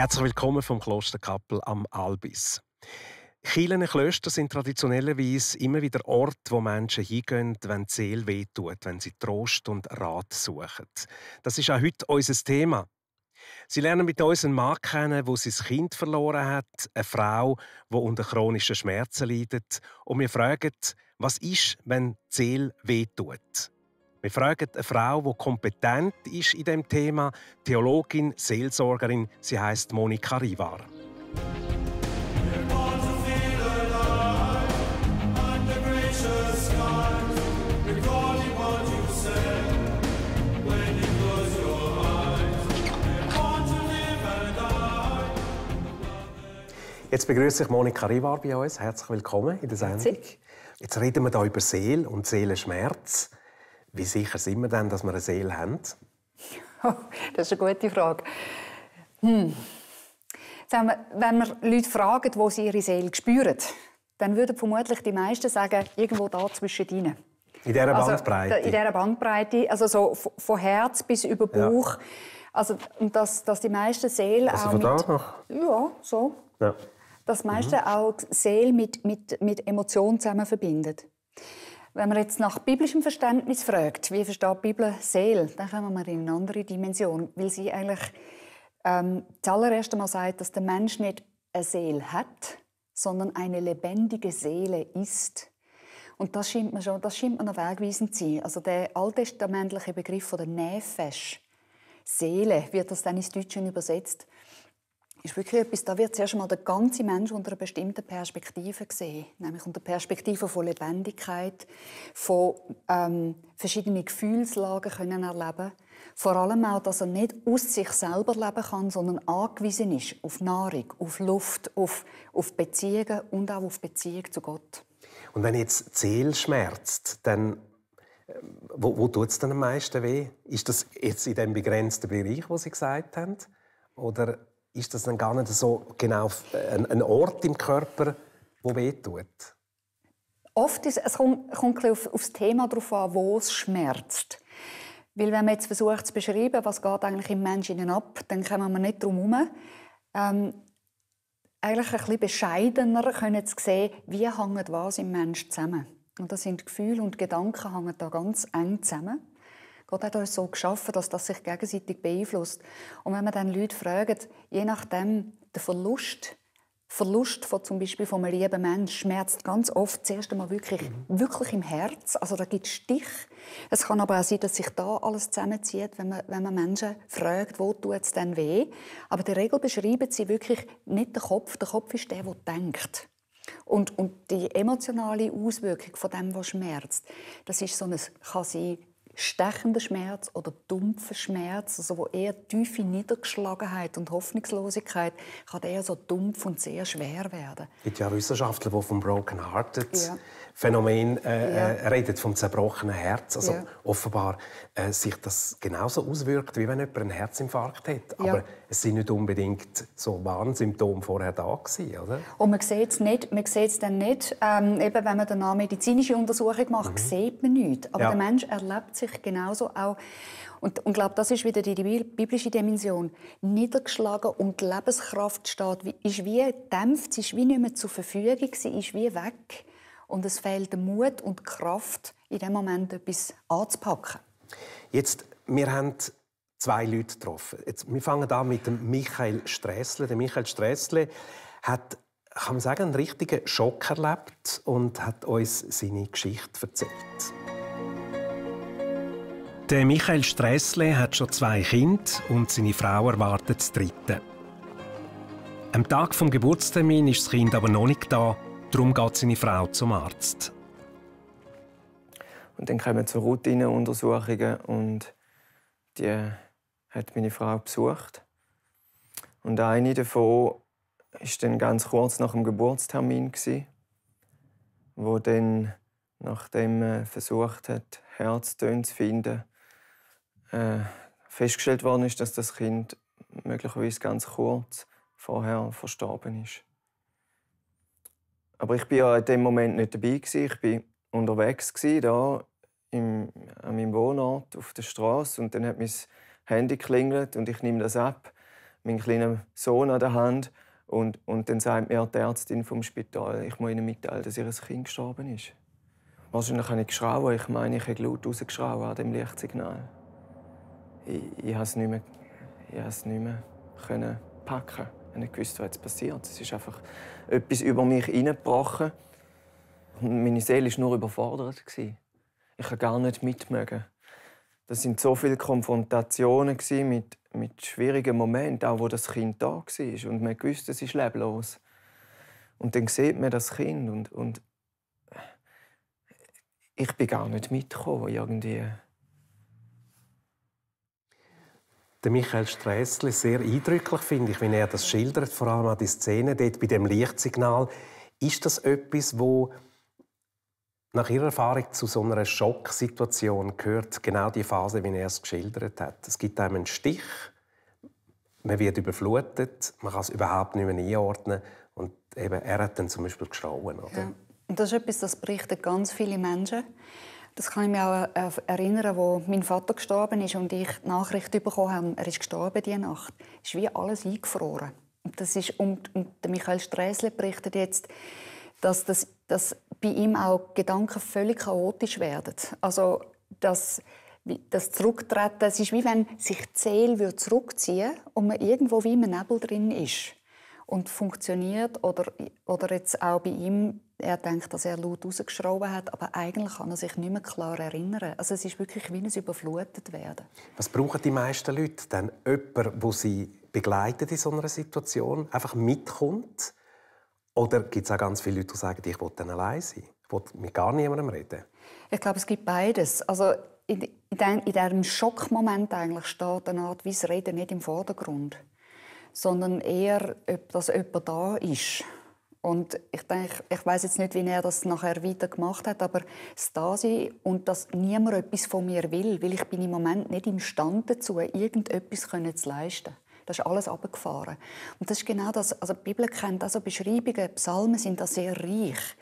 Herzlich willkommen vom Kloster Kappel am Albis. Kirchen Klöster sind traditionellerweise immer wieder Orte, wo Menschen hingehen, wenn die Seele wehtut, wenn sie Trost und Rat suchen. Das ist auch heute unser Thema. Sie lernen mit uns einen Mann kennen, der sein Kind verloren hat, eine Frau, die unter chronischen Schmerzen leidet. Und wir fragen, was ist, wenn die Seele wehtut? Wir fragen eine Frau, die kompetent ist in dem Thema, Theologin, Seelsorgerin. Sie heißt Monika Rivar. Jetzt begrüße ich Monika Rivar bei uns. Herzlich willkommen in der Sendung. Jetzt reden wir hier über Seele und Seelenschmerz. Wie sicher sind wir denn, dass wir eine Seele haben? Oh, das ist eine gute Frage. Hm. Wenn wir Leute fragen, wo sie ihre Seele spüren, dann würden vermutlich die meisten sagen, irgendwo da zwischen ihnen. In dieser also, Bandbreite? Also, in dieser Bandbreite, also so von Herz bis über Bauch. Ja. Also, dass, dass die meisten Seelen also auch von mit, Ja, so. Ja. Dass die meisten mhm. auch Seele mit, mit, mit Emotionen zusammen verbinden. Wenn man jetzt nach biblischem Verständnis fragt, wie versteht die Bibel Seele, dann kommen wir in eine andere Dimension, weil sie eigentlich ähm, zuallererst einmal sagt, dass der Mensch nicht eine Seele hat, sondern eine lebendige Seele ist. Und das scheint mir schon, das scheint mir noch wegweisend zu sein. Also der alttestamentliche Begriff von der Nefesh, Seele, wird das dann ins Deutsche übersetzt ist wirklich etwas, da wird zuerst einmal der ganze Mensch unter einer bestimmten Perspektive gesehen, nämlich unter Perspektive von Lebendigkeit, von ähm, verschiedenen Gefühlslagen können erleben. Vor allem auch, dass er nicht aus sich selber leben kann, sondern angewiesen ist auf Nahrung, auf Luft, auf, auf Beziehungen und auch auf Beziehung zu Gott. Und wenn jetzt die Seele schmerzt, dann wo, wo tut es dann am meisten weh? Ist das jetzt in dem begrenzten Bereich, wo Sie gesagt haben? Oder ist das dann gar nicht so genau äh, ein, Ort im Körper, wo wehtut? Oft ist, es kommt, kommt auf, auf das Thema drauf an, wo es schmerzt. Weil wenn man jetzt versucht zu beschreiben, was geht eigentlich im Menschen ab, dann kommen wir nicht drum herum. Ähm, eigentlich ein bisschen bescheidener können Sie sehen, wie hängt was im Menschen zusammen. Und das sind Gefühle und Gedanken hängen da ganz eng zusammen. Gott hat uns so geschaffen, dass das sich gegenseitig beeinflusst. Und wenn man dann Leute fragt, je nachdem der Verlust, Verlust von zum Beispiel von einem lieben Menschen schmerzt ganz oft zuerst einmal wirklich, mhm. wirklich im Herz. Also da gibt es Stich. Es kann aber auch sein, dass sich da alles zusammenzieht, wenn man, wenn man Menschen fragt, wo tut es denn weh. Aber die Regel beschreiben sie wirklich nicht den Kopf. Der Kopf ist der, der denkt. Und, und die emotionale Auswirkung von dem, was schmerzt, das ist so ein, kann sein stechender Schmerz oder dumpfer Schmerz, also wo eher tiefe Niedergeschlagenheit und Hoffnungslosigkeit, kann eher so dumpf und sehr schwer werden. Es gibt ja Wissenschaftler, die vom Broken Hearted ja. Phänomen äh, äh, ja. reden, vom zerbrochenen Herz. Also ja. offenbar äh, sich das genauso auswirkt, wie wenn jemand einen Herzinfarkt hat. Aber es sind nicht unbedingt so Warnsymptome vorher da gewesen, oder? Und man sieht es nicht, man sieht es dann nicht, ähm, eben wenn man dann eine medizinische Untersuchung macht, mhm. sieht man nichts. Aber ja. der Mensch erlebt sich genauso auch und, ich glaube, das ist wieder die, biblische Dimension. Niedergeschlagen und die Lebenskraft steht, ist wie gedämpft, ist wie nicht mehr zur Verfügung, sie ist wie weg. Und es fehlt der Mut und die Kraft, in dem Moment etwas anzupacken. Jetzt, wir haben zwei Leute getroffen. Jetzt, wir fangen an mit dem Michael Strässle. Der Michael Strässle hat, kann man sagen, einen richtigen Schock erlebt und hat uns seine Geschichte erzählt. Der Michael Strässle hat schon zwei Kinder und seine Frau erwartet das dritte. Am Tag vom Geburtstermin ist das Kind aber noch nicht da, darum geht seine Frau zum Arzt. Und dann kommen so Routineuntersuchungen und die hat meine Frau besucht. Und eine davon war dann ganz kurz nach dem Geburtstermin wo dann nachdem man versucht hat Herztöne zu finden, äh, festgestellt worden ist, dass das Kind möglicherweise ganz kurz vorher verstorben ist. Aber ich war ja in dem Moment nicht dabei gewesen. Ich war unterwegs gewesen, da im, an meinem Wohnort auf der Straße und dann hat mich Handy klingelt und ich nehme das ab, meinen kleinen Sohn an der Hand und, und dann sagt mir die Ärztin vom Spital, ich muss ihnen mitteilen, dass ihr Kind gestorben ist. Wahrscheinlich habe ich geschrauen. Ich meine, ich habe laut rausgeschrauen an dem Lichtsignal. Ich, ich habe es nicht mehr, ich habe es nicht mehr können packen. Ich habe nicht gewusst, was jetzt passiert. Es ist einfach etwas über mich hineingebrochen. Meine Seele war nur überfordert. Ich konnte gar nicht mitmachen das sind so viele Konfrontationen mit, mit schwierigen Momenten, auch wo das Kind da war. Und man wusste, es ist leblos. Und dann sieht man das Kind und, und ich bin gar nicht mitgekommen irgendwie. Der Michael Strässli sehr eindrücklich, finde ich, wenn er das schildert, vor allem an die Szene dort bei dem Lichtsignal. Ist das etwas, das nach Ihrer Erfahrung zu so einer Schocksituation gehört genau die Phase, wie er es geschildert hat. Es gibt einem einen Stich, man wird überflutet, man kann es überhaupt nicht mehr einordnen und eben, er hat dann zum Beispiel geschrauen. Oder? Ja. das ist etwas, das berichten ganz viele Menschen. Das kann ich mich auch äh, erinnern, wo mein Vater gestorben ist und ich die Nachricht bekommen habe, er ist gestorben diese Nacht. Es ist wie alles eingefroren. das ist, und, und Michael Sträsle berichtet jetzt, dass das dass bei ihm auch Gedanken völlig chaotisch werden. Also das, das Zurücktreten, es ist wie wenn sich die Seele zurückziehen und man irgendwo wie im Nebel drin ist und funktioniert oder, oder jetzt auch bei ihm, er denkt, dass er laut rausgeschraubt hat, aber eigentlich kann er sich nicht mehr klar erinnern. Also es ist wirklich wie ein überflutet werden. Was brauchen die meisten Leute denn? Jemand, wo sie begleitet in so einer Situation, einfach mitkommt oder gibt es auch ganz viele Leute, die sagen, ich will dann allein sein? Ich will mit gar niemandem reden? Ich glaube, es gibt beides. Also in, in, in diesem Schockmoment eigentlich steht eine Art wie das Reden nicht im Vordergrund, sondern eher, ob das jemand da ist. Und ich denke, ich weiß jetzt nicht, wie er das nachher weiter gemacht hat, aber das Dasein und dass niemand etwas von mir will, weil ich bin im Moment nicht imstande dazu, irgendetwas zu leisten. Das ist alles abgefahren. Und das ist genau das. Also die Bibel kennt also Beschreibungen, Psalmen sind da sehr reich.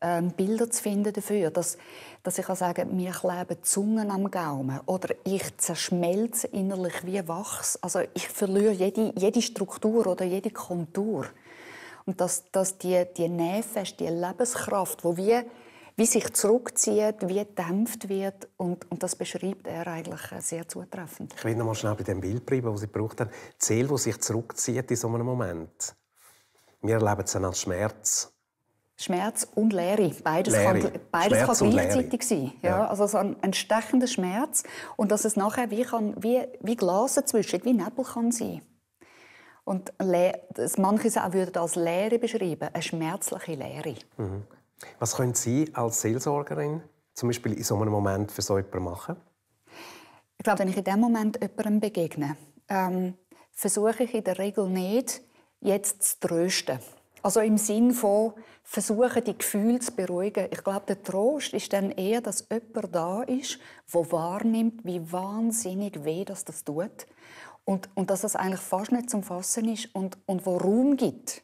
Ähm, Bilder zu finden dafür, dass, dass ich kann sagen, mir kleben Zungen am Gaumen oder ich zerschmelze innerlich wie Wachs. Also ich verliere jede, jede Struktur oder jede Kontur. Und dass, dass die, die Nähfest, die Lebenskraft, wo wir wie sich zurückzieht, wie gedämpft wird. Und, und das beschreibt er eigentlich äh, sehr zutreffend. Ich will noch mal schnell bei dem Bild bleiben, das Sie gebraucht haben. Die Seele, die sich zurückzieht in so einem Moment. Wir erleben es dann als Schmerz. Schmerz und Leere. Beides Leere. kann, beides kann gleichzeitig sein. Ja, ja. Also so ein, ein, stechender Schmerz und dass es nachher wie, kann, wie, wie Glas dazwischen, wie Nebel kann sein und manche auch würden als Leere beschreiben, eine schmerzliche Leere. Mhm. Was können Sie als Seelsorgerin zum Beispiel in so einem Moment für so jemanden machen? Ich glaube, wenn ich in dem Moment jemandem begegne, ähm, versuche ich in der Regel nicht, jetzt zu trösten. Also im Sinn von versuchen, die Gefühle zu beruhigen. Ich glaube, der Trost ist dann eher, dass jemand da ist, wo wahrnimmt, wie wahnsinnig weh das, das tut. Und, und dass das eigentlich fast nicht zum Fassen ist und, und wo Raum gibt.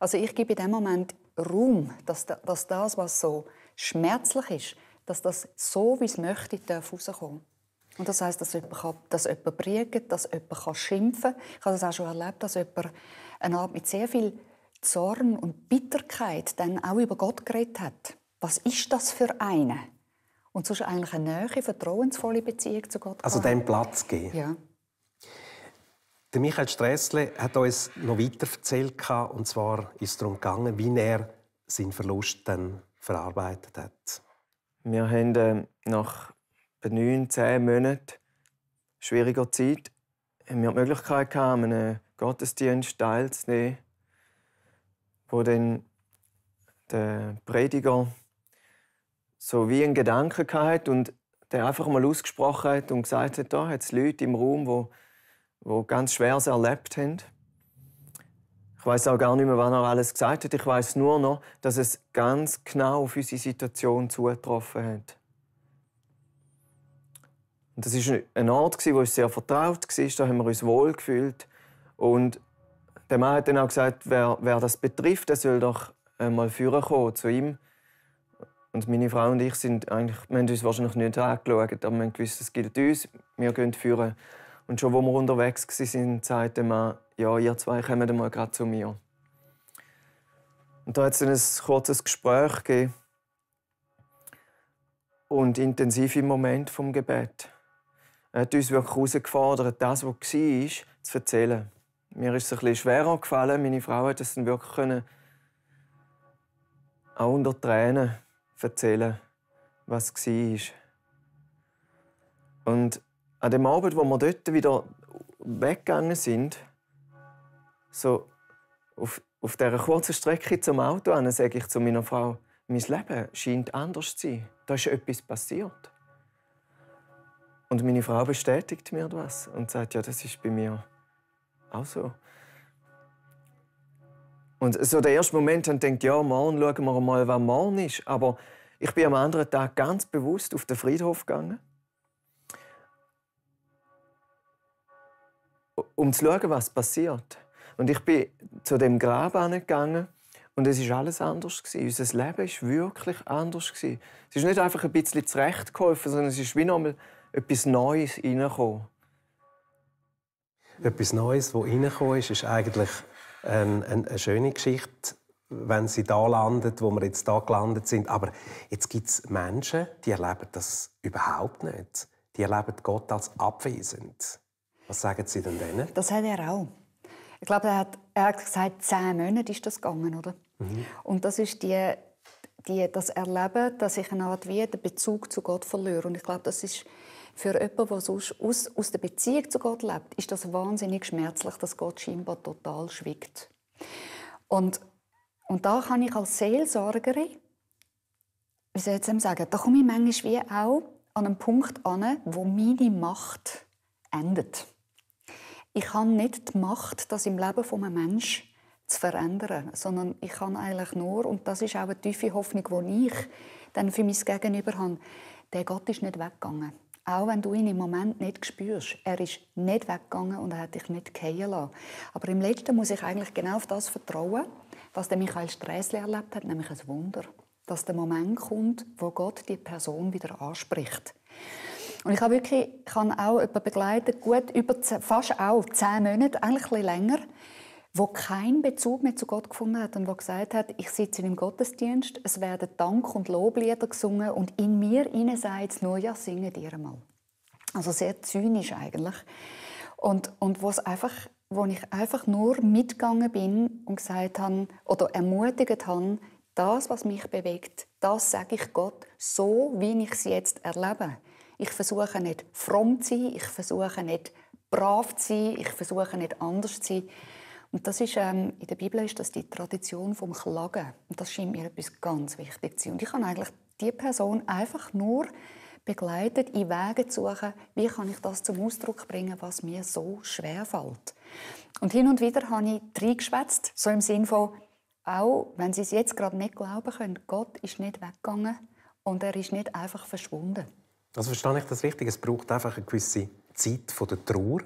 Also ich gebe in dem Moment Raum, dass, dass das, was so schmerzlich ist, dass das so, wie es möchte, darf und das heisst, dass jemand, kann, dass jemand prägt, dass jemand schimpfen kann. Ich habe das auch schon erlebt, dass jemand einen Abend mit sehr viel Zorn und Bitterkeit dann auch über Gott geredet hat. Was ist das für eine? Und so ist eigentlich eine nähe, vertrauensvolle Beziehung zu Gott. Also dem Platz geben. Ja. Der Michael Strässle hat uns noch weiter erzählt, und zwar ist es darum gegangen, wie er seinen Verlust dann verarbeitet hat. Wir haben äh, nach neun, zehn Monaten schwieriger Zeit haben wir die Möglichkeit gehabt, einen Gottesdienst teilzunehmen, wo dann der Prediger so wie einen Gedanken hatte und der einfach mal ausgesprochen hat und gesagt hat, da hat es Leute im Raum, die wo ganz Schweres erlebt haben. Ich weiß auch gar nicht mehr, wann er alles gesagt hat. Ich weiß nur noch, dass es ganz genau auf unsere Situation zugetroffen hat. Und das ist ein Ort, wo uns sehr vertraut war. Da haben wir uns wohl gefühlt. Und der Mann hat dann auch gesagt, wer, wer das betrifft, der soll doch mal führen kommen zu ihm. Und meine Frau und ich sind eigentlich, wir haben uns wahrscheinlich nicht angeschaut, aber wir haben gewusst, das gilt uns. Wir gehen führen. Und schon, wo wir unterwegs waren, sagte der Mann, ja, ihr zwei kommen mal gerade zu mir. Und da hat es dann ein kurzes Gespräch gegeben und intensiv im Moment vom Gebet. Er hat uns wirklich herausgefordert, das, was war, zu erzählen. Mir ist es ein bisschen schwerer gefallen. Meine Frau hat es dann wirklich können, auch unter Tränen erzählen, was war. Und an dem Abend, wo wir dort wieder weggegangen sind, so auf, auf dieser kurzen Strecke zum Auto sage ich zu meiner Frau, mein Leben scheint anders zu sein. Da ist etwas passiert. Und meine Frau bestätigt mir das und sagt, ja, das ist bei mir auch so. Und so der erste Moment, dann denkt ja, morgen schauen wir mal, was morgen ist. Aber ich bin am anderen Tag ganz bewusst auf den Friedhof gegangen um zu schauen, was passiert. Und ich bin zu dem Grab angegangen und es ist alles anders gewesen. Unser Leben ist wirklich anders gewesen. Es ist nicht einfach ein bisschen zurechtgeholfen, sondern es ist wie nochmal etwas Neues hineingekommen. Etwas Neues, das hineingekommen ist, ist eigentlich eine, eine schöne Geschichte, wenn sie da landet, wo wir jetzt da gelandet sind. Aber jetzt gibt es Menschen, die erleben das überhaupt nicht. Die erleben Gott als abwesend. Was sagen Sie denn denen? Das hat er auch. Ich glaube, er hat, er hat gesagt, zehn Monate ist das gegangen, oder? Mhm. Und das ist die, die, das Erleben, dass ich eine Art wie den Bezug zu Gott verliere. Und ich glaube, das ist für jemanden, der sonst aus, aus der Beziehung zu Gott lebt, ist das wahnsinnig schmerzlich, dass Gott scheinbar total schwiegt. Und, und da kann ich als Seelsorgerin, wie soll ich jetzt sagen, da komme ich manchmal wie auch an einen Punkt an, wo meine Macht endet. Ich habe nicht die Macht, das im Leben von einem Menschen zu verändern, sondern ich kann eigentlich nur, und das ist auch eine tiefe Hoffnung, die ich dann für mein Gegenüber habe, der Gott ist nicht weggegangen. Auch wenn du ihn im Moment nicht spürst. Er ist nicht weggegangen und er hat dich nicht gehen lassen. Aber im Letzten muss ich eigentlich genau auf das vertrauen, was der Michael Sträsli erlebt hat, nämlich ein Wunder. Dass der Moment kommt, wo Gott die Person wieder anspricht. Und ich habe wirklich, ich auch jemanden begleitet, gut über fast auch zehn Monate, eigentlich ein länger, wo keinen Bezug mehr zu Gott gefunden hat und wo gesagt hat, ich sitze in einem Gottesdienst, es werden Dank- und Loblieder gesungen und in mir inne sagt es nur, ja, singe dir mal. Also sehr zynisch eigentlich. Und, und wo, es einfach, wo ich einfach nur mitgegangen bin und gesagt habe, oder ermutigt habe, das, was mich bewegt, das sage ich Gott, so wie ich es jetzt erlebe. Ich versuche nicht fromm zu sein, ich versuche nicht brav zu sein, ich versuche nicht anders zu sein. Und das ist, ähm, in der Bibel ist das die Tradition vom Klagen. Und das scheint mir etwas ganz wichtig zu sein. Und ich kann eigentlich die Person einfach nur begleitet, in Wege zu suchen, wie kann ich das zum Ausdruck bringen, was mir so schwer fällt. Und hin und wieder habe ich reingeschwätzt, so im Sinne von, auch wenn Sie es jetzt gerade nicht glauben können, Gott ist nicht weggegangen und er ist nicht einfach verschwunden. Also verstehe ich das richtig? Es braucht einfach eine gewisse Zeit von der Trauer.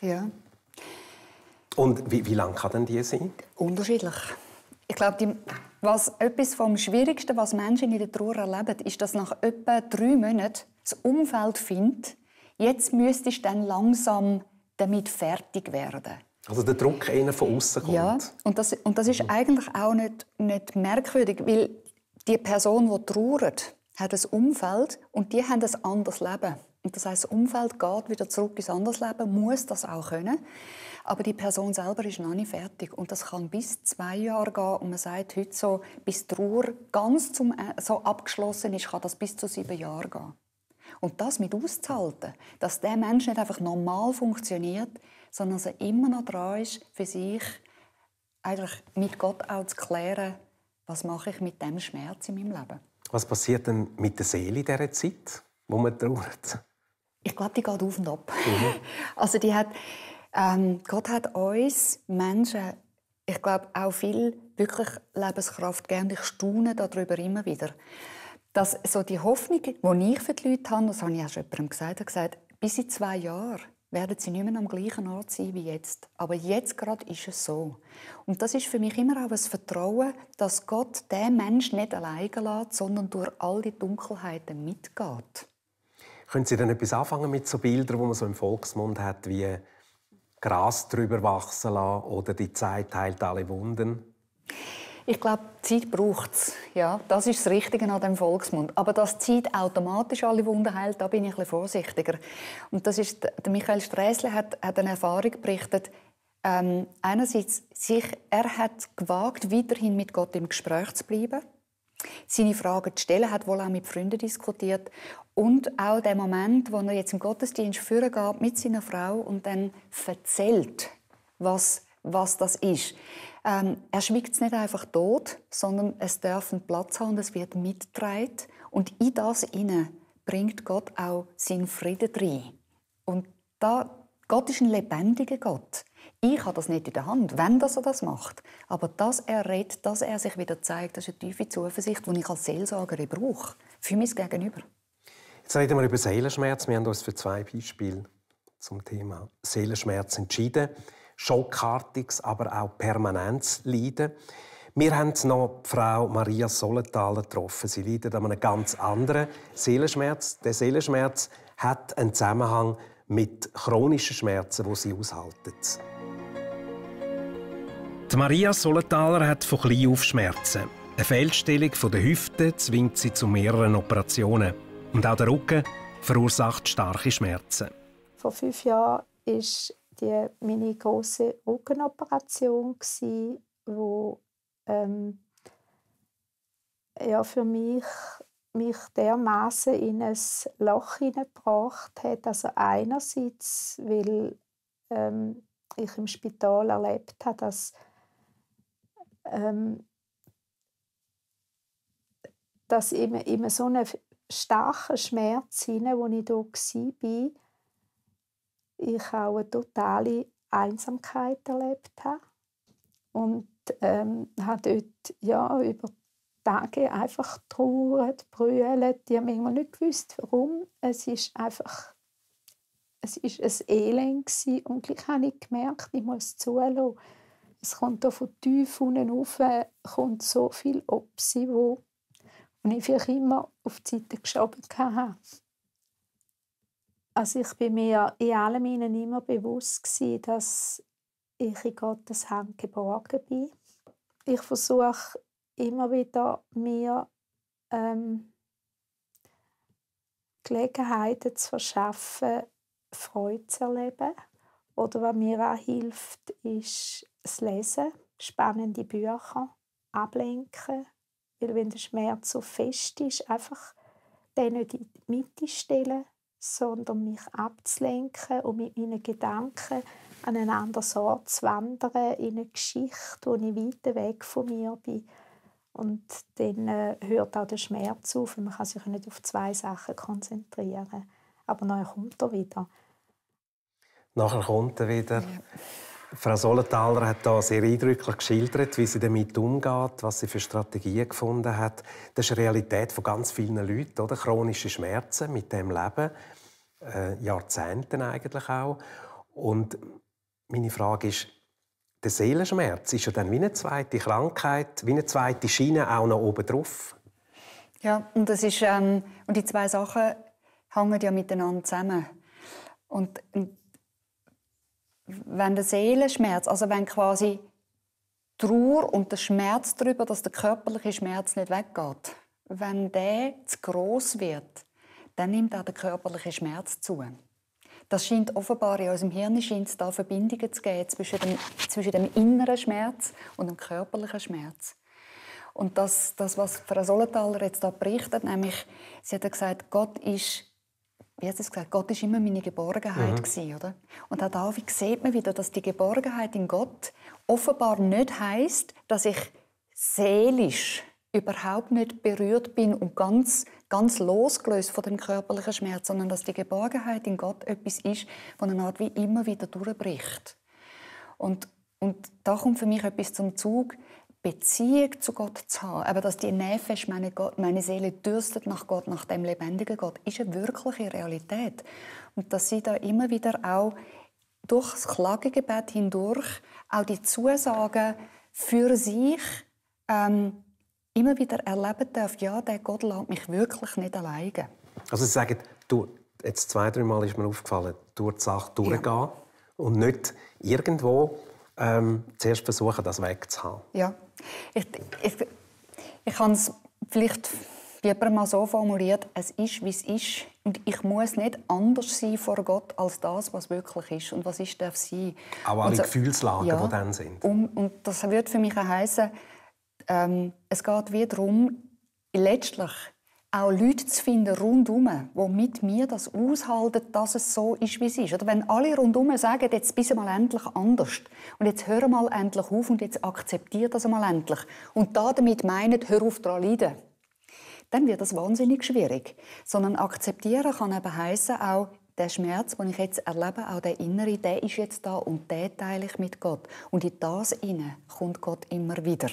Ja. Und wie, wie lang kann denn die sein? Unterschiedlich. Ich glaube, die, was etwas vom Schwierigsten, was Menschen in der Trauer erleben, ist, dass nach etwa drei Monaten das Umfeld findet, jetzt müsstest du dann langsam damit fertig werden. Also der Druck einer von außen kommt. Ja, und das, und das ist mhm. eigentlich auch nicht, nicht merkwürdig, weil die Person, die trauert, hat ein Umfeld und die haben ein anderes Leben. Und das heißt, das Umfeld geht wieder zurück ins anderes Leben, muss das auch können. Aber die Person selber ist noch nicht fertig. Und das kann bis zwei Jahre gehen. Und man sagt heute so, bis die Trauer ganz zum, äh, so abgeschlossen ist, kann das bis zu sieben Jahre gehen. Und das mit auszuhalten, dass der Mensch nicht einfach normal funktioniert, sondern dass er immer noch dran ist, für sich eigentlich mit Gott auch zu klären, was mache ich mit dem Schmerz in meinem Leben. Was passiert denn mit der Seele in dieser Zeit, wo man trauert? Ich glaube, die geht auf und ab. Mhm. Also die hat, ähm, Gott hat uns Menschen, ich glaube, auch viel wirklich Lebenskraft gegeben. Ich staune darüber immer wieder. Dass so die Hoffnung, die ich für die Leute habe, das habe ich auch schon jemandem gesagt, gesagt, bis in zwei Jahren werden sie nicht mehr am gleichen Ort sein wie jetzt. Aber jetzt gerade ist es so. Und das ist für mich immer auch ein Vertrauen, dass Gott den Menschen nicht alleine lässt, sondern durch all die Dunkelheiten mitgeht. Können Sie dann etwas anfangen mit so Bildern, wo man so im Volksmund hat, wie Gras drüber wachsen lassen oder die Zeit heilt alle Wunden? Ich glaube, Zeit braucht es. Ja, das ist das Richtige an dem Volksmund. Aber dass Zeit automatisch alle Wunden heilt, da bin ich ein bisschen vorsichtiger. Und das ist, der Michael Sträßle hat, hat eine Erfahrung berichtet, ähm, einerseits, sich, er hat gewagt, weiterhin mit Gott im Gespräch zu bleiben, seine Fragen zu stellen, hat wohl auch mit Freunden diskutiert und auch der Moment, wo er jetzt im Gottesdienst führen geht mit seiner Frau und dann erzählt, was was das ist. Ähm, er schwiegt es nicht einfach tot, sondern es darf einen Platz haben und es wird mitgetragen. Und in das inne bringt Gott auch seinen Frieden rein. Und da, Gott ist ein lebendiger Gott. Ich habe das nicht in der Hand, wenn das er das macht. Aber dass er redet, dass er sich wieder zeigt, das ist eine tiefe Zuversicht, die ich als Seelsorgerin brauche. Für mein Gegenüber. Jetzt reden wir über Seelenschmerz. Wir haben uns für zwei Beispiele zum Thema Seelenschmerz entschieden schockartiges, aber auch permanentes Leiden. Wir haben noch Frau Maria Solenthaler getroffen. Sie leidet an einem ganz anderen Seelenschmerz. Der Seelenschmerz hat einen Zusammenhang mit chronischen Schmerzen, die sie aushaltet. Die Maria Solenthaler hat von klein auf Schmerzen. Eine Fehlstellung der Hüfte zwingt sie zu mehreren Operationen. Und auch der Rücken verursacht starke Schmerzen. Vor fünf Jahren ist die meine große Rückenoperation die wo ähm, ja für mich mich dermaßen in ein Loch hineingebracht hat. Also einerseits, weil ähm, ich im Spital erlebt habe, dass ähm, dass immer, immer so ein starker Schmerz hinein, wo ich da war, ich auch eine totale Einsamkeit erlebt habe und ähm, habe dort ja, über Tage einfach trauert, brüllt. Die haben manchmal nicht gewusst, warum. Es ist einfach es ist ein Elend gewesen. und gleich habe ich gemerkt, ich muss zulassen. Es kommt von tief unten rauf, kommt so viel ob Opsi, wo und ich vielleicht immer auf die Seite geschoben habe. Also ich bin mir in allem Ihnen immer bewusst gewesen, dass ich in Gottes Hand geborgen bin. Ich versuche immer wieder mir ähm, Gelegenheiten zu verschaffen, Freude zu erleben. Oder was mir auch hilft, ist das Lesen, spannende Bücher, ablenken. Weil wenn der Schmerz so fest ist, einfach den nicht in die Mitte stellen sondern mich abzulenken und mit meinen Gedanken an einen anderen Ort zu wandern, in eine Geschichte, wo ich weit weg von mir bin. Und dann äh, hört auch der Schmerz auf, weil man kann sich nicht auf zwei Sachen konzentrieren. Aber nachher kommt er wieder. Nachher kommt er wieder. Ja. Frau Solenthaler hat da sehr eindrücklich geschildert, wie sie damit umgeht, was sie für Strategien gefunden hat. Das ist eine Realität von ganz vielen Leuten, oder? Chronische Schmerzen mit dem Leben, äh, Jahrzehnten eigentlich auch. Und meine Frage ist, der Seelenschmerz ist ja dann wie eine zweite Krankheit, wie eine zweite Schiene auch noch oben drauf. Ja, und das ist ähm, und die zwei Sachen hängen ja miteinander zusammen. Und, und wenn der Seelenschmerz, also wenn quasi Trauer und der Schmerz darüber, dass der körperliche Schmerz nicht weggeht, wenn der zu groß wird, dann nimmt auch der körperliche Schmerz zu. Das scheint offenbar in unserem Hirn scheint da Verbindungen zu geben zwischen dem, zwischen dem inneren Schmerz und dem körperlichen Schmerz. Und das, das was Frau Solenthaler jetzt da berichtet, nämlich, sie hat gesagt, Gott ist wie hast es gesagt, Gott ist immer meine Geborgenheit mhm. gewesen, oder? Und auch da sieht man wieder, dass die Geborgenheit in Gott offenbar nicht heißt, dass ich seelisch überhaupt nicht berührt bin und ganz, ganz losgelöst von dem körperlichen Schmerz, sondern dass die Geborgenheit in Gott etwas ist, von einer Art wie immer wieder durchbricht. Und, und da kommt für mich etwas zum Zug, Beziehung zu Gott zu haben, aber dass die Nähe ist, meine, Gott, meine Seele dürstet nach Gott, nach dem lebendigen Gott, ist eine wirkliche Realität. Und dass sie da immer wieder auch durch das Klagegebet hindurch auch die Zusagen für sich ähm, immer wieder erleben darf, ja, der Gott lässt mich wirklich nicht alleine. Also sie sagen, du, jetzt zwei, drei Mal ist mir aufgefallen, durch die Sache durchgehen ja. und nicht irgendwo ähm, zuerst versuchen, das wegzuhaben. Ja. Ich, ich, ich kann es vielleicht lieber mal so formuliert, es ist, wie es ist. Und ich muss nicht anders sein vor Gott als das, was wirklich ist und was ich darf sein. Auch alle so, Gefühlslagen, ja, die dann sind. Um, und das würde für mich heissen, ähm, es geht wie darum, letztlich auch Leute zu finden rundum, die mit mir das aushalten, dass es so ist, wie es ist. Oder wenn alle rundum sagen, jetzt bist du mal endlich anders und jetzt hör mal endlich auf und jetzt akzeptier das mal endlich und da damit meinen, hör auf daran leiden, dann wird das wahnsinnig schwierig. Sondern akzeptieren kann eben heissen, auch der Schmerz, den ich jetzt erlebe, auch der innere, der ist jetzt da und den teile ich mit Gott. Und in das inne kommt Gott immer wieder.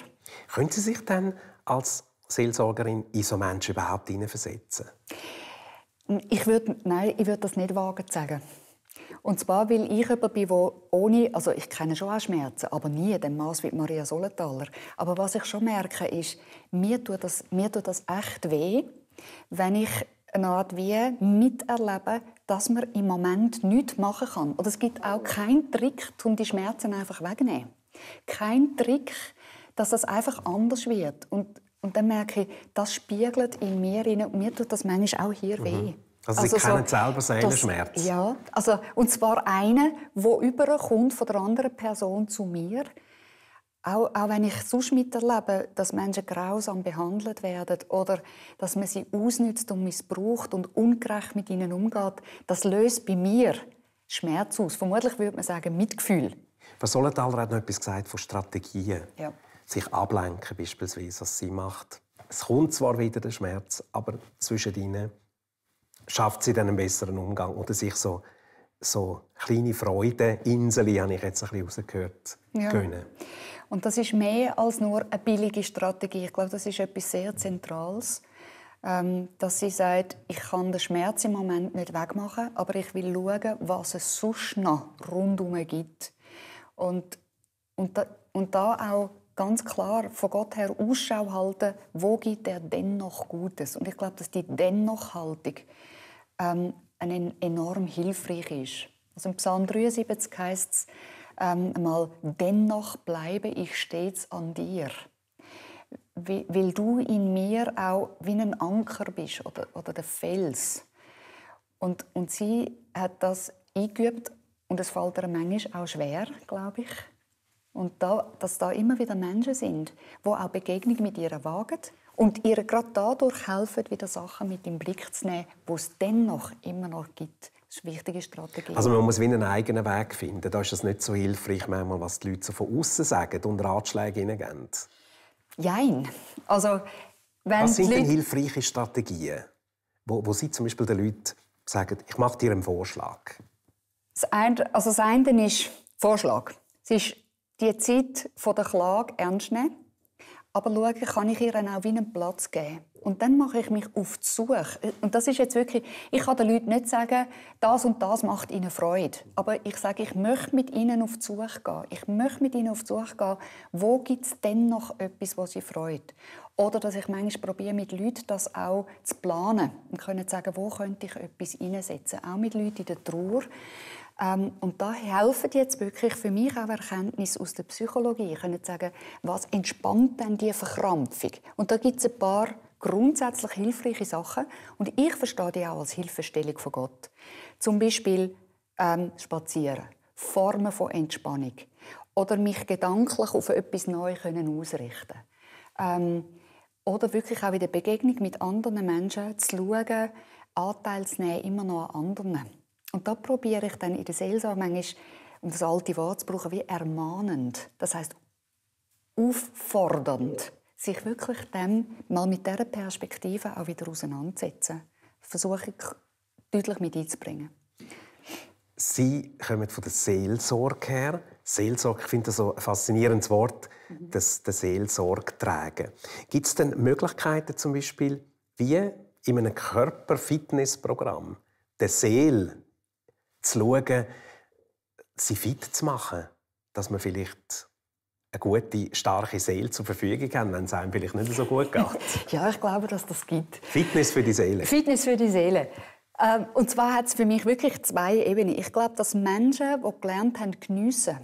Können Sie sich dann als Seelsorgerin in so Menschen überhaupt hineinversetzen? Ich würde, nein, ich würde das nicht wagen zu sagen. Und zwar, weil ich jemand bin, der ohne, also ich kenne schon auch Schmerzen, aber nie dem Maß wie Maria Solenthaler. Aber was ich schon merke, ist, mir tut das, mir tut das echt weh, wenn ich eine Art wie miterlebe, dass man im Moment nichts machen kann. Und es gibt auch keinen Trick, um die Schmerzen einfach wegzunehmen. Kein Trick, dass das einfach anders wird. Und und dann merke ich, das spiegelt in mir rein und mir tut das manchmal auch hier mhm. weh. Mhm. Also, Sie also kennen so, selber Seelenschmerz? Schmerz? ja, also, und zwar einen, der überkommt von der anderen Person zu mir. Auch, auch wenn ich sonst miterlebe, dass Menschen grausam behandelt werden oder dass man sie ausnützt und missbraucht und ungerecht mit ihnen umgeht, das löst bei mir Schmerz aus. Vermutlich würde man sagen Mitgefühl. Was Solenthaler hat noch etwas gesagt von Strategien. Ja sich ablenken beispielsweise, was sie macht. Es kommt zwar wieder der Schmerz, aber zwischen ihnen schafft sie dann einen besseren Umgang oder sich so so kleine Freudeninsel, habe ich jetzt ein bisschen rausgehört, ja. gönnen. Und das ist mehr als nur eine billige Strategie. Ich glaube, das ist etwas sehr Zentrales, ähm, dass sie sagt, ich kann den Schmerz im Moment nicht wegmachen, aber ich will schauen, was es sonst noch rundherum gibt. Und, und, da, und da auch ganz klar von Gott her Ausschau halten, wo gibt er dennoch Gutes. Und ich glaube, dass die Dennoch-Haltung ähm, eine enorm hilfreich ist. Also im Psalm 73 heißt es ähm, mal, dennoch bleibe ich stets an dir. Weil du in mir auch wie ein Anker bist oder, oder der Fels. Und, und sie hat das eingeübt und es fällt ihr manchmal auch schwer, glaube ich und da, dass da immer wieder Menschen sind, wo auch Begegnungen mit ihr wagen und ihr gerade dadurch helfen, wieder Sachen mit im Blick zu nehmen, wo es dennoch immer noch gibt. Das ist eine wichtige Strategie. Also man muss wie einen eigenen Weg finden. Da ist es nicht so hilfreich, manchmal, was die Leute so von außen sagen und Ratschläge hineingeben. Nein. Also, wenn was sind denn hilfreiche Strategien, wo, wo Sie zum Beispiel den Leuten sagen, ich mache dir einen Vorschlag? Das eine, also das eine ist Vorschlag. Es ist die Zeit der Klage ernst nehmen, aber schauen, kann ich ihr auch wie einen Platz geben. Und dann mache ich mich auf die Suche. Und das ist jetzt wirklich, ich kann den Leuten nicht sagen, das und das macht ihnen Freude. Aber ich sage, ich möchte mit ihnen auf die Suche gehen. Ich möchte mit ihnen auf die Suche gehen, wo gibt es denn noch etwas, was sie freut. Oder dass ich manchmal probiere, mit Leuten das auch zu planen und können sagen, wo könnte ich etwas einsetzen. Auch mit Leuten in der Trauer. Ähm, und da helfen jetzt wirklich für mich auch Erkenntnisse aus der Psychologie. Ich könnte sagen, was entspannt denn die Verkrampfung? Und da gibt es ein paar grundsätzlich hilfreiche Sachen. Und ich verstehe die auch als Hilfestellung von Gott. Zum Beispiel ähm, Spazieren, Formen von Entspannung oder mich gedanklich auf etwas Neues ausrichten ähm, oder wirklich auch in der Begegnung mit anderen Menschen zu schauen, Anteil zu nehmen, immer noch an anderen. Und da probiere ich dann in der Seelsorge manchmal, um das alte Wort zu brauchen, wie ermahnend. Das heißt auffordernd. Sich wirklich dem, mal mit dieser Perspektive auch wieder auseinandersetzen. Versuche ich deutlich mit einzubringen. Sie kommen von der Seelsorge her. Seelsorge, ich finde das so ein faszinierendes Wort, mhm. das der Seelsorge tragen. Gibt es denn Möglichkeiten zum Beispiel, wie in einem Körperfitnessprogramm der Seele zu schauen, sie fit zu machen, dass man vielleicht eine gute, starke Seele zur Verfügung haben, wenn es einem vielleicht nicht so gut geht. ja, ich glaube, dass das gibt. Fitness für die Seele. Fitness für die Seele. Ähm, und zwar hat es für mich wirklich zwei Ebenen. Ich glaube, dass Menschen, die gelernt haben, geniessen,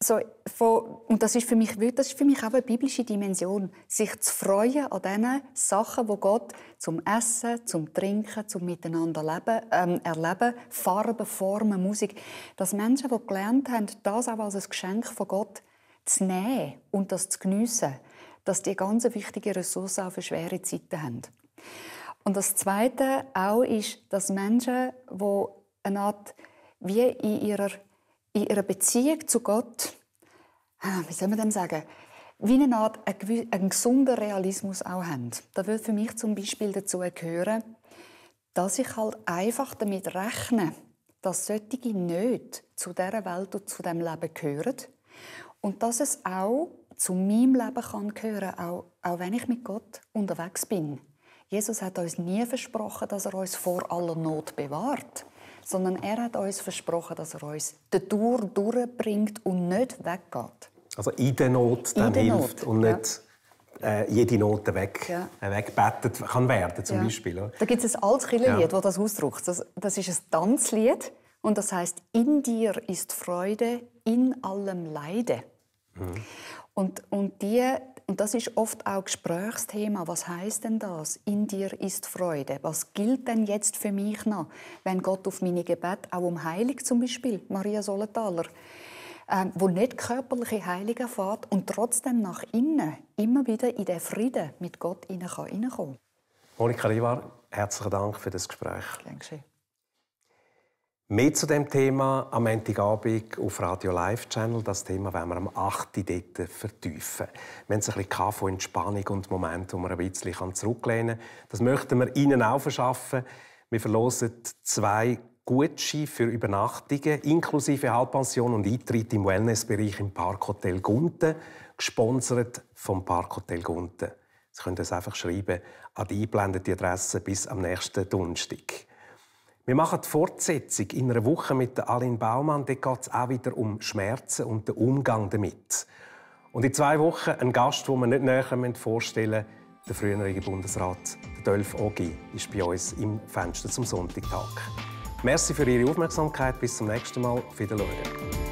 so von, und das ist für mich das ist für mich auch eine biblische Dimension, sich zu freuen an den Sachen, wo Gott zum Essen, zum Trinken, zum Miteinander leben, ähm, erleben, Farben, Formen, Musik, dass Menschen, die gelernt haben, das auch als ein Geschenk von Gott zu nehmen und das zu geniessen, dass die ganz wichtige Ressource auch für schwere Zeiten haben. Und das Zweite auch ist, dass Menschen, die eine Art wie in ihrer in ihrer Beziehung zu Gott, äh, wie soll man dem sagen, wie eine Art einen gesunden Realismus auch haben. Da würde für mich zum Beispiel dazu gehören, dass ich halt einfach damit rechne, dass solche nicht zu dieser Welt und zu dem Leben gehören und dass es auch zu meinem Leben kann gehören, auch, auch wenn ich mit Gott unterwegs bin. Jesus hat uns nie versprochen, dass er uns vor aller Not bewahrt sondern er hat uns versprochen, dass er uns den Tour durchbringt und nicht weggeht. Also in der Not dem hilft Not, und nicht ja. äh, jede Not weg, ja. weggebettet kann werden, zum ja. Beispiel. Da gibt es ein altes Kirchenlied, ja. das ausdrückt. Das, das ist ein Tanzlied und das heißt: In dir ist Freude, in allem Leide. Mhm. Und, und die, und das ist oft auch Gesprächsthema. Was heißt denn das? In dir ist Freude. Was gilt denn jetzt für mich noch, wenn Gott auf meine Gebet, auch um Heilig zum Beispiel, Maria Solenthaler, äh, wo nicht körperliche Heilige erfährt und trotzdem nach innen immer wieder in den Frieden mit Gott hineinkommen kann? Monika Rivar, herzlichen Dank für das Gespräch. Dankeschön. Mehr zu dem Thema am Montagabend auf Radio Live Channel. Das Thema werden wir am 8. Uhr vertiefen. Wir haben es ein bisschen von Entspannung und Momenten, wo man ein bisschen zurücklehnen kann. Das möchten wir Ihnen auch verschaffen. Wir verlosen zwei Gutscheine für Übernachtungen, inklusive Halbpension und Eintritt im Wellnessbereich im Parkhotel Gunten, gesponsert vom Parkhotel Gunten. Sie können es einfach schreiben an die eingeblendete Adresse bis am nächsten Donnerstag. Wir machen die Fortsetzung in einer Woche mit Aline Baumann. Dort geht es auch wieder um Schmerzen und den Umgang damit. Und in zwei Wochen ein Gast, den wir nicht näher vorstellen müssen, der frühere Bundesrat Dolf Ogi, ist bei uns im Fenster zum Sonntagtag. Merci für Ihre Aufmerksamkeit. Bis zum nächsten Mal. Auf Wiedersehen.